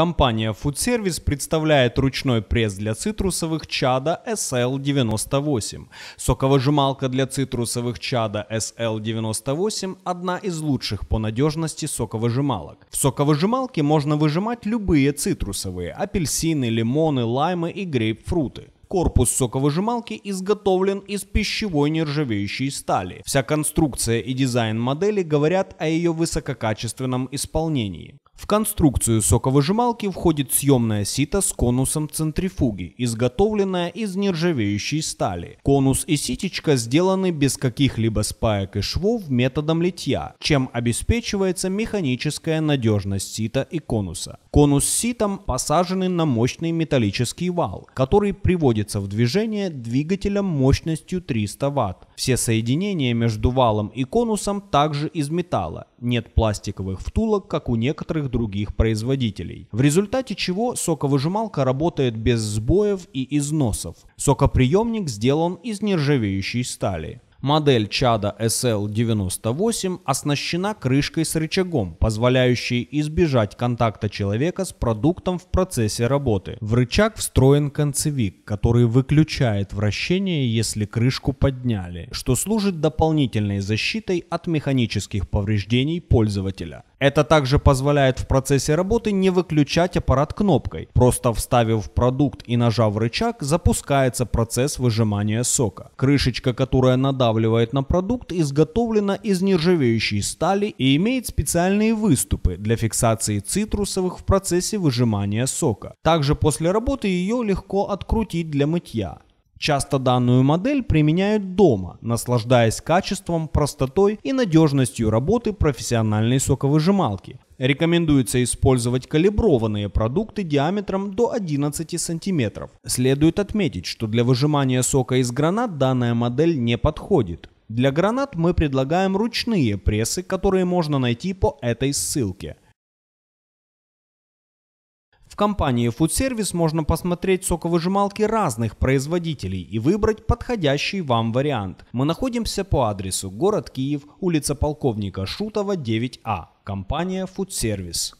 Компания Food Service представляет ручной пресс для цитрусовых чада SL98. Соковыжималка для цитрусовых чада SL98 – одна из лучших по надежности соковыжималок. В соковыжималке можно выжимать любые цитрусовые – апельсины, лимоны, лаймы и грейпфруты. Корпус соковыжималки изготовлен из пищевой нержавеющей стали. Вся конструкция и дизайн модели говорят о ее высококачественном исполнении. В конструкцию соковыжималки входит съемное сито с конусом центрифуги, изготовленное из нержавеющей стали. Конус и ситечка сделаны без каких-либо спаек и швов методом литья, чем обеспечивается механическая надежность сита и конуса. Конус с ситом посажены на мощный металлический вал, который приводится в движение двигателем мощностью 300 Вт. Все соединения между валом и конусом также из металла, нет пластиковых втулок, как у некоторых других производителей. В результате чего соковыжималка работает без сбоев и износов. Сокоприемник сделан из нержавеющей стали. Модель Чада SL98 оснащена крышкой с рычагом, позволяющей избежать контакта человека с продуктом в процессе работы. В рычаг встроен концевик, который выключает вращение, если крышку подняли, что служит дополнительной защитой от механических повреждений пользователя. Это также позволяет в процессе работы не выключать аппарат кнопкой. Просто вставив продукт и нажав рычаг, запускается процесс выжимания сока. Крышечка, которая надавливает на продукт, изготовлена из нержавеющей стали и имеет специальные выступы для фиксации цитрусовых в процессе выжимания сока. Также после работы ее легко открутить для мытья. Часто данную модель применяют дома, наслаждаясь качеством, простотой и надежностью работы профессиональной соковыжималки. Рекомендуется использовать калиброванные продукты диаметром до 11 см. Следует отметить, что для выжимания сока из гранат данная модель не подходит. Для гранат мы предлагаем ручные прессы, которые можно найти по этой ссылке – компании Food Service можно посмотреть соковыжималки разных производителей и выбрать подходящий вам вариант. Мы находимся по адресу город Киев, улица Полковника Шутова, 9А. Компания Food Service.